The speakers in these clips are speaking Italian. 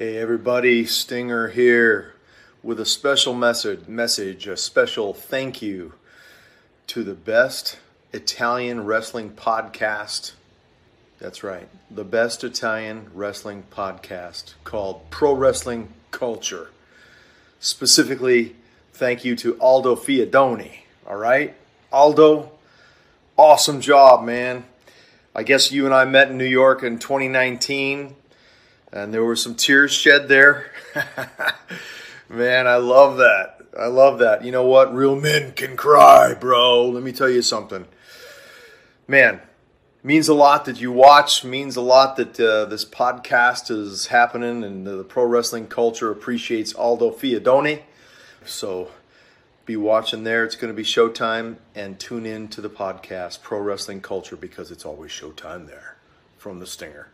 Hey everybody, Stinger here with a special message, message, a special thank you to the best Italian wrestling podcast. That's right, the best Italian wrestling podcast called Pro Wrestling Culture. Specifically, thank you to Aldo Fiadoni. All right, Aldo, awesome job, man. I guess you and I met in New York in 2019 and there were some tears shed there. Man, I love that. I love that. You know what? Real men can cry, bro. Let me tell you something. Man, means a lot that you watch, means a lot that uh, this podcast is happening and the, the pro wrestling culture appreciates Aldo Fiadone. So be watching there. It's going to be showtime and tune in to the podcast Pro Wrestling Culture because it's always showtime there from the Stinger.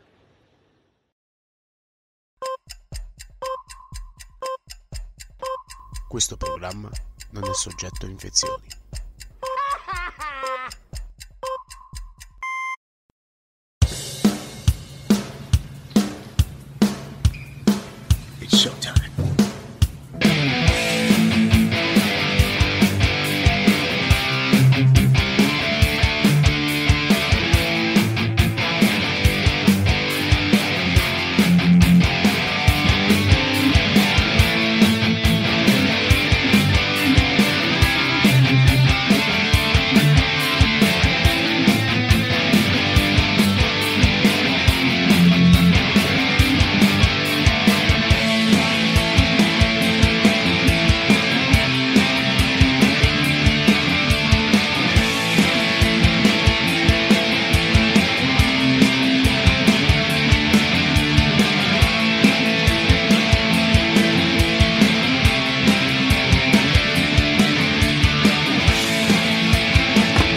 Questo programma non è soggetto a infezioni.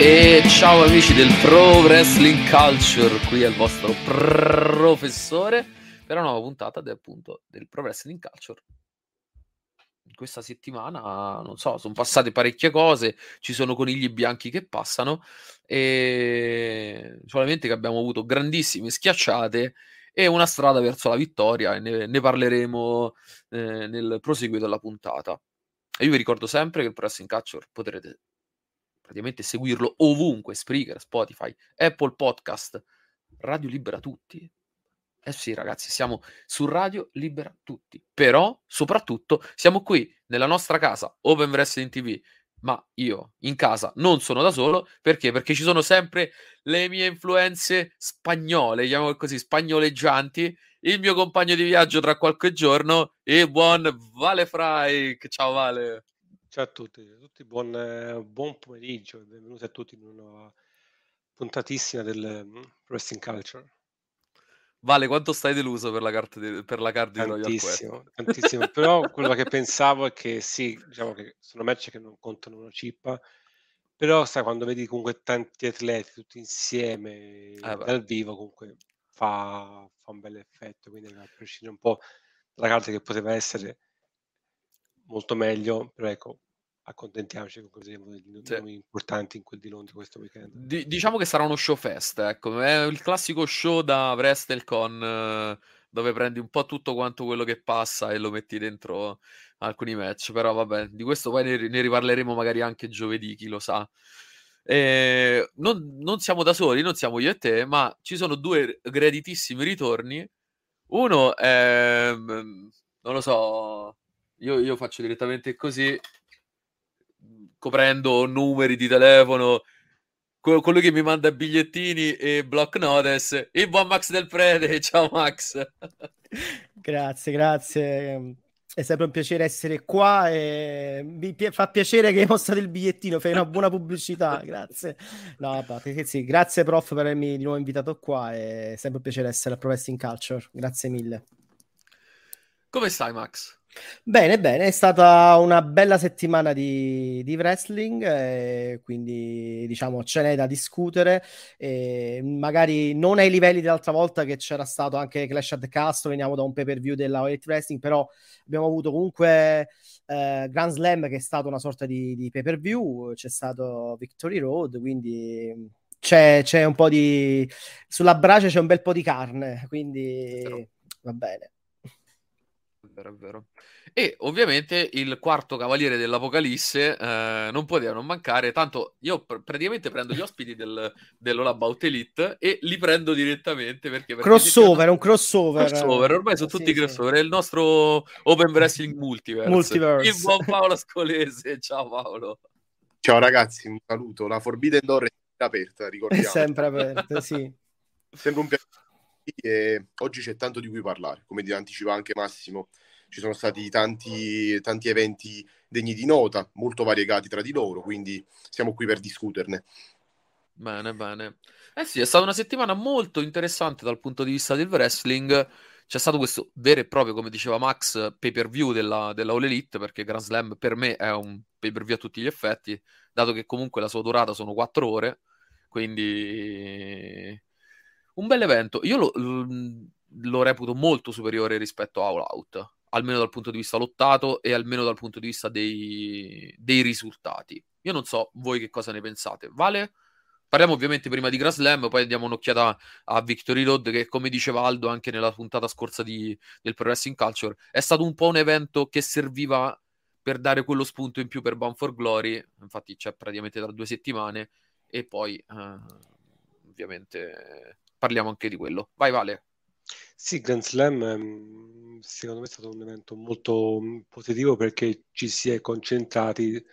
E ciao amici del Pro Wrestling Culture, qui è il vostro professore per una nuova puntata del, appunto, del Pro Wrestling Culture. Questa settimana, non so, sono passate parecchie cose, ci sono conigli bianchi che passano e solamente che abbiamo avuto grandissime schiacciate e una strada verso la vittoria e ne, ne parleremo eh, nel proseguo della puntata. E io vi ricordo sempre che il Pro Wrestling Culture potrete praticamente seguirlo ovunque, Spreaker, Spotify, Apple Podcast, Radio Libera Tutti. Eh sì ragazzi, siamo su Radio Libera Tutti, però soprattutto siamo qui nella nostra casa, Open Wrestling TV, ma io in casa non sono da solo perché? Perché ci sono sempre le mie influenze spagnole, chiamiamole così, spagnoleggianti, il mio compagno di viaggio tra qualche giorno e buon Vale Fry. Ciao Vale. Ciao a tutti, a tutti buon, eh, buon pomeriggio e benvenuti a tutti in una nuova puntatissima del mm, Wrestling Culture. Vale, quanto stai deluso per la, carta di, per la card di Royal Tantissimo, Quest? tantissimo. però quello che pensavo è che sì, diciamo che sono match che non contano una cippa, però sai, quando vedi comunque tanti atleti tutti insieme Ah, dal vivo, comunque fa, fa un bel effetto, quindi a prescindere un po' dalla carta che poteva essere molto meglio, però ecco, accontentiamoci con così dei sì. nomi importanti in quel di Londra questo weekend. D- diciamo che sarà uno show fest, ecco, è il classico show da WrestleCon eh, dove prendi un po' tutto quanto quello che passa e lo metti dentro alcuni match, però vabbè, di questo poi ne, ne riparleremo magari anche giovedì, chi lo sa. Eh, non, non, siamo da soli, non siamo io e te, ma ci sono due graditissimi ritorni. Uno è, mm, non lo so, io, io faccio direttamente così, coprendo numeri di telefono, quello che mi manda bigliettini e block notes. E buon Max del Prete, ciao Max. grazie, grazie. È sempre un piacere essere qua e mi pi- fa piacere che hai mostrato il bigliettino, fai una buona pubblicità, grazie. No, parte, sì, grazie prof per avermi di nuovo invitato qua, è sempre un piacere essere a Provesting Culture, grazie mille. Come stai Max? Bene, bene, è stata una bella settimana di, di wrestling, eh, quindi diciamo ce n'è da discutere, eh, magari non ai livelli dell'altra volta che c'era stato anche Clash at the Castle, veniamo da un pay per view della Elite Wrestling, però abbiamo avuto comunque eh, Grand Slam che è stato una sorta di, di pay per view, c'è stato Victory Road, quindi c'è, c'è, un po' di... sulla brace c'è un bel po' di carne, quindi va bene è vero. E ovviamente il quarto cavaliere dell'Apocalisse eh, non poteva non mancare, tanto io pr- praticamente prendo gli ospiti del, dell'Allabout Elite e li prendo direttamente perché... perché crossover, non... un crossover. crossover. ormai sono sì, tutti sì. crossover, è il nostro Open Wrestling Multiverse. Multiverse. Il buon Paolo Scolese. ciao Paolo. Ciao ragazzi, un saluto, la Forbidden Door è aperta, ricordiamo. È sempre aperta, sì. Sempre un piacere e oggi c'è tanto di cui parlare, come ti anticipava anche Massimo ci sono stati tanti, tanti eventi degni di nota, molto variegati tra di loro, quindi siamo qui per discuterne. Bene, bene. Eh sì, è stata una settimana molto interessante dal punto di vista del wrestling. C'è stato questo vero e proprio, come diceva Max, pay per view della, della All Elite, perché Grand Slam per me è un pay per view a tutti gli effetti, dato che comunque la sua durata sono quattro ore, quindi un bel evento. Io lo, lo reputo molto superiore rispetto a All Out almeno dal punto di vista lottato e almeno dal punto di vista dei, dei risultati. Io non so voi che cosa ne pensate. Vale? Parliamo ovviamente prima di Graslam, poi diamo un'occhiata a Victory Road che, come diceva Aldo anche nella puntata scorsa di, del Pro Culture, è stato un po' un evento che serviva per dare quello spunto in più per Bound for Glory, infatti c'è praticamente tra due settimane, e poi eh, ovviamente eh, parliamo anche di quello. Vai Vale. Sì, Grand Slam ehm, secondo me è stato un evento molto mm, positivo perché ci si è concentrati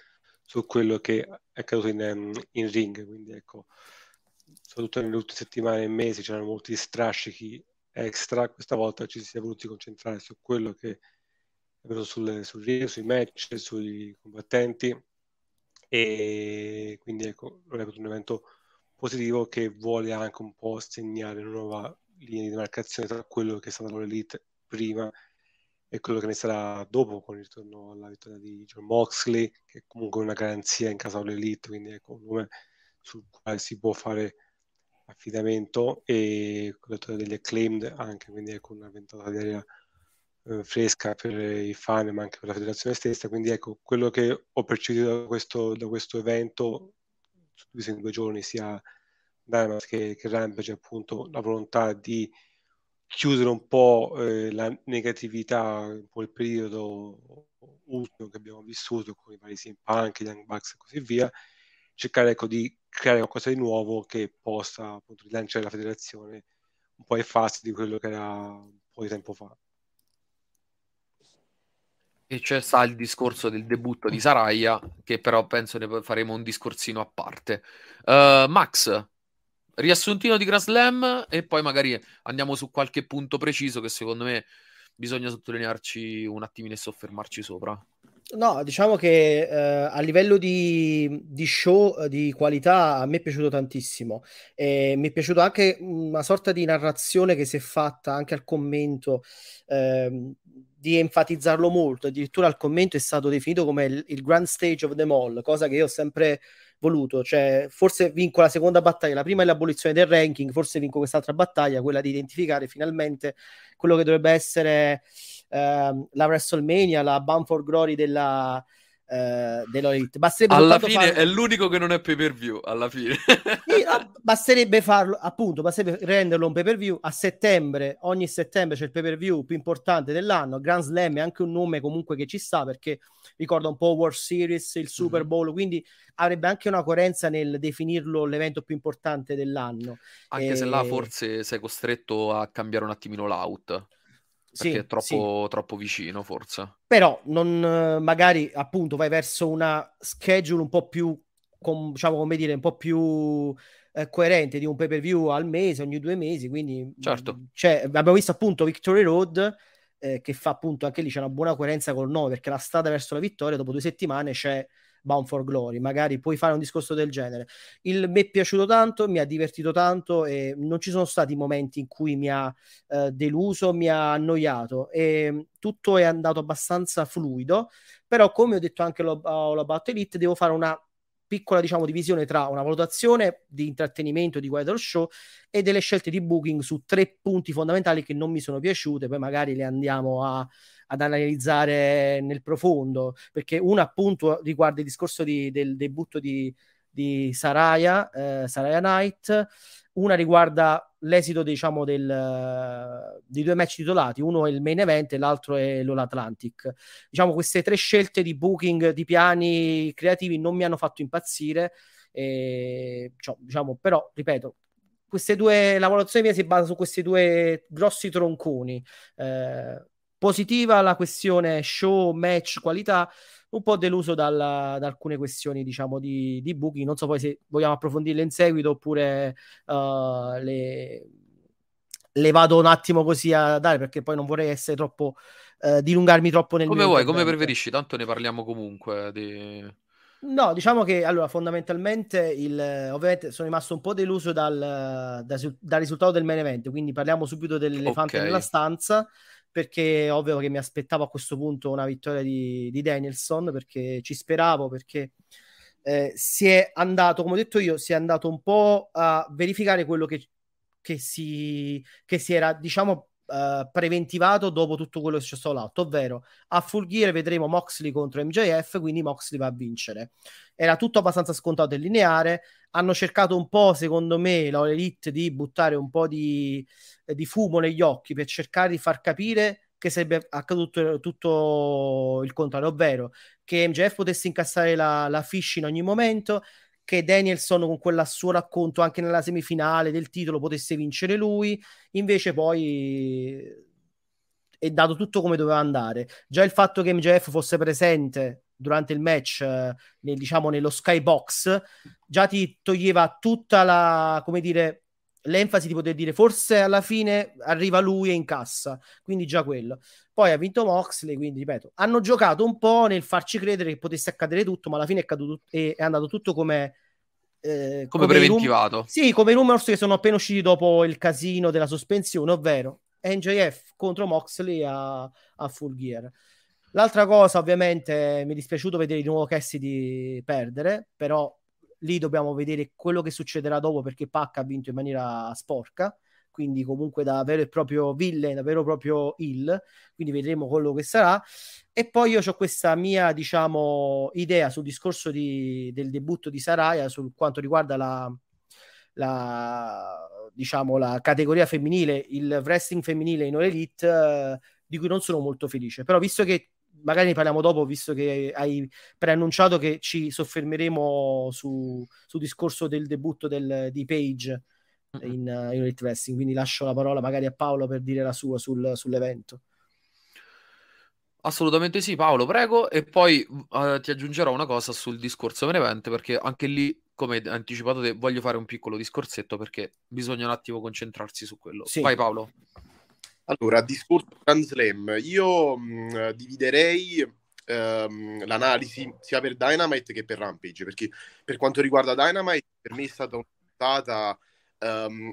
su quello che è accaduto in, ehm, in ring, quindi ecco, soprattutto nelle ultime settimane e mesi c'erano molti strascichi extra, questa volta ci si è voluti concentrare su quello che è venuto sul, sul ring, sui match, sui combattenti e quindi ecco, è un evento positivo che vuole anche un po' segnare una nuova linee di demarcazione tra quello che è stato l'Elite prima e quello che ne sarà dopo con il ritorno alla vittoria di John Moxley, che è comunque una garanzia in casa dell'Elite, quindi è ecco, un nome sul quale si può fare affidamento e con la vittoria degli acclaimed anche, quindi è con ecco, una ventata di aria eh, fresca per i fan ma anche per la federazione stessa, quindi ecco quello che ho percepito da questo, da questo evento, su due giorni, sia Dynamax che, che Rampage cioè, appunto la volontà di chiudere un po' eh, la negatività, un po' il periodo ultimo che abbiamo vissuto con i vari Sim Punk, Young Bucks e così via, cercare ecco, di creare qualcosa di nuovo che possa appunto rilanciare la federazione un po' ai fasti di quello che era un po' di tempo fa. E c'è sta il discorso del debutto di Saraya, che però penso ne faremo un discorsino a parte. Uh, Max, riassuntino di Grand Slam e poi magari andiamo su qualche punto preciso che secondo me bisogna sottolinearci un attimino e soffermarci sopra. No, diciamo che eh, a livello di, di, show, eh, di qualità, a me è piaciuto tantissimo. E mi è piaciuta anche mm, una sorta di narrazione che si è fatta anche al commento, eh, di enfatizzarlo molto. Addirittura al commento è stato definito come il, il grand stage of them all, cosa che io ho sempre voluto, cioè forse vinco la seconda battaglia, la prima è l'abolizione del ranking, forse vinco quest'altra battaglia, quella di identificare finalmente quello che dovrebbe essere ehm, la WrestleMania, la Banford Glory della, eh, dell'Elite. Basterebbe alla fine farlo... è l'unico che non è pay per view. Alla fine sì, basterebbe farlo appunto, basterebbe renderlo un pay per view a settembre. Ogni settembre c'è il pay per view più importante dell'anno. Grand Slam è anche un nome comunque che ci sta perché ricorda un po' World Series, il mm-hmm. Super Bowl. Mm. Quindi avrebbe anche una coerenza nel definirlo l'evento più importante dell'anno. Anche e... se là forse sei costretto a cambiare un attimino l'out perché sì, è troppo, sì. troppo, vicino, forse. Però non, magari appunto vai verso una schedule un po' più, com, diciamo come dire, un po' più eh, coerente di un pay per view al mese, ogni due mesi. Quindi certo. Mm, cioè, abbiamo visto appunto Victory Road. Eh, che fa appunto anche lì c'è una buona coerenza col 9 perché la strada verso la vittoria dopo due settimane c'è Bound for Glory, magari puoi fare un discorso del genere. Il, mi è piaciuto tanto, mi ha divertito tanto e non ci sono stati momenti in cui mi ha eh, deluso, mi ha annoiato e ehm, tutto è andato abbastanza fluido, però come ho detto anche lo, all Elite devo fare una piccola diciamo divisione tra una valutazione di intrattenimento di guida allo show e delle scelte di booking su tre punti fondamentali che non mi sono piaciute, poi magari le andiamo a ad analizzare nel profondo, perché uno appunto riguarda il discorso di, del debutto di, di Saraya, eh, Saraya Knight, una riguarda l'esito diciamo del, di due match titolati, uno è il main event e l'altro è l'All Atlantic. Diciamo queste tre scelte di booking, di piani creativi non mi hanno fatto impazzire, e, cioè, diciamo, però ripeto, queste due, la valutazione mia si basa su questi due grossi tronconi. Eh, Positiva la questione show, match, qualità, un po' deluso dalla, da alcune questioni diciamo di, di buchi, non so poi se vogliamo approfondirle in seguito oppure uh, le, le vado un attimo così a dare perché poi non vorrei essere troppo eh, dilungarmi troppo nel come vuoi come preferisci tanto ne parliamo comunque di... no diciamo che allora fondamentalmente il, ovviamente sono rimasto un po' deluso dal, da, dal risultato del main event quindi parliamo subito dell'elefante okay. nella stanza perché ovvio che mi aspettavo a questo punto una vittoria di, di Danielson, perché ci speravo, perché eh, si è andato, come ho detto io, si è andato un po' a verificare quello che, che, si, che si, era, diciamo, eh, preventivato dopo tutto quello che è successo l'altro, ovvero a Fulghire vedremo Moxley contro MJF, quindi Moxley va a vincere. Era tutto abbastanza scontato e lineare, hanno cercato un po', secondo me, la Elite di buttare un po' di, eh, di fumo negli occhi per cercare di far capire che sarebbe accaduto tutto il contrario, ovvero che MJF potesse incassare la, la fish in ogni momento, che Danielson con quel suo racconto anche nella semifinale del titolo potesse vincere lui, invece poi eh, è dato tutto come doveva andare. Già il fatto che MJF fosse presente durante il match, eh, nel, diciamo nello skybox, già ti toglieva tutta la, come dire, l'enfasi di poter dire forse alla fine arriva lui e incassa, quindi già quello. Poi ha vinto Moxley, quindi ripeto, hanno giocato un po' nel farci credere che potesse accadere tutto, ma alla fine è, caduto, è, è andato tutto come... Eh, come, come preventivato. Rum- sì, come i rumors che sono appena usciti dopo il casino della sospensione, ovvero NJF contro Moxley a, a full gear. L'altra cosa, ovviamente, mi è dispiaciuto vedere di nuovo Cassidy perdere, però lì dobbiamo vedere quello che succederà dopo perché Pac ha vinto in maniera sporca quindi comunque da vero e proprio villain, da vero e proprio hill, quindi vedremo quello che sarà. E poi io ho questa mia, diciamo, idea sul discorso di, del debutto di Saraya, su quanto riguarda la, la, diciamo, la categoria femminile, il wrestling femminile in All Elite, eh, di cui non sono molto felice. Però visto che magari ne parliamo dopo, visto che hai preannunciato che ci soffermeremo sul su discorso del debutto del, di Page in, uh, in Wrestling. Quindi lascio la parola magari a Paolo per dire la sua sul, sull'evento. Assolutamente sì, Paolo, prego. E poi uh, ti aggiungerò una cosa sul discorso main event, perché anche lì, come anticipato, te, voglio fare un piccolo discorsetto perché bisogna un attimo concentrarsi su quello. Sì. Vai, Paolo. Allora, discorso Grand Slam, io mh, mm, dividerei ehm, l'analisi sia per Dynamite che per Rampage, perché per quanto riguarda Dynamite, per me è stata una puntata ehm,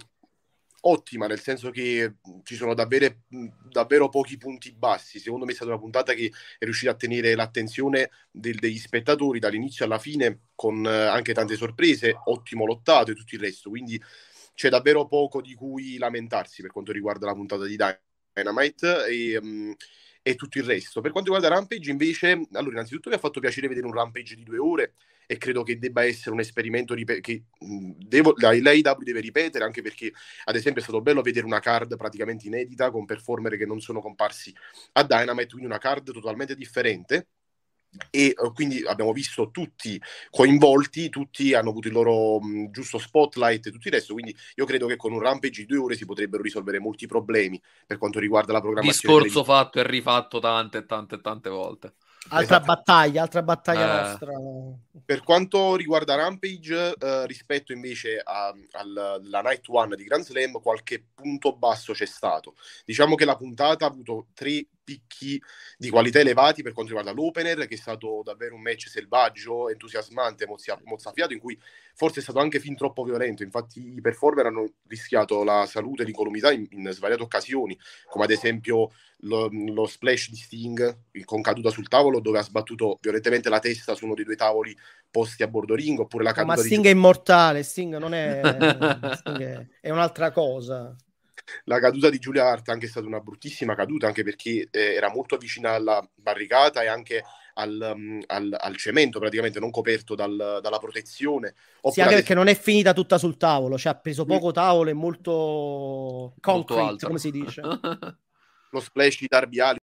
ottima, nel senso che mm, ci sono davvero, mm, davvero, pochi punti bassi. Secondo me è stata una puntata che è riuscita a tenere l'attenzione del, degli spettatori dall'inizio alla fine, con eh, anche tante sorprese, ottimo lottato e tutto il resto. Quindi c'è davvero poco di cui lamentarsi per quanto riguarda la puntata di Dynamite e, um, e tutto il resto. Per quanto riguarda Rampage, invece, allora, innanzitutto mi ha fatto piacere vedere un Rampage di due ore e credo che debba essere un esperimento ripet- che mm, devo, la AEW deve ripetere, anche perché, ad esempio, è stato bello vedere una card praticamente inedita con performer che non sono comparsi a Dynamite, quindi una card totalmente differente e eh, quindi abbiamo visto tutti coinvolti, tutti hanno avuto il loro mh, mm, giusto spotlight e tutto il resto, quindi io credo che con un rampage di due ore si potrebbero risolvere molti problemi per quanto riguarda la programmazione. Discorso fatto e rifatto tante e tante e tante volte. Altra esatto. battaglia, altra battaglia eh. nostra. Per quanto riguarda Rampage, eh, rispetto invece a, alla Night One di Grand Slam, qualche punto basso c'è stato. Diciamo che la puntata ha avuto tre picchi di qualità elevati per quanto riguarda l'opener, che è stato davvero un match selvaggio, entusiasmante, mozia- mozzafiato, in cui forse è stato anche fin troppo violento. Infatti i performer hanno rischiato la salute e l'incolumità in, in svariate occasioni, come ad esempio lo, lo, splash di Sting con caduta sul tavolo dove ha sbattuto violentemente la testa su uno dei due tavoli posti a bordo ring oppure la caduta ma Sting di... è immortale Sting non è... Sting è... è un'altra cosa la caduta di Giulia Arta anche è stata una bruttissima caduta, anche perché eh, era molto vicina alla barricata e anche al, mm, al, al cemento, praticamente non coperto dal, dalla protezione. Ho sì, anche perché non è finita tutta sul tavolo, cioè ha preso poco tavolo e molto concrete, come si dice. Lo splash di Darby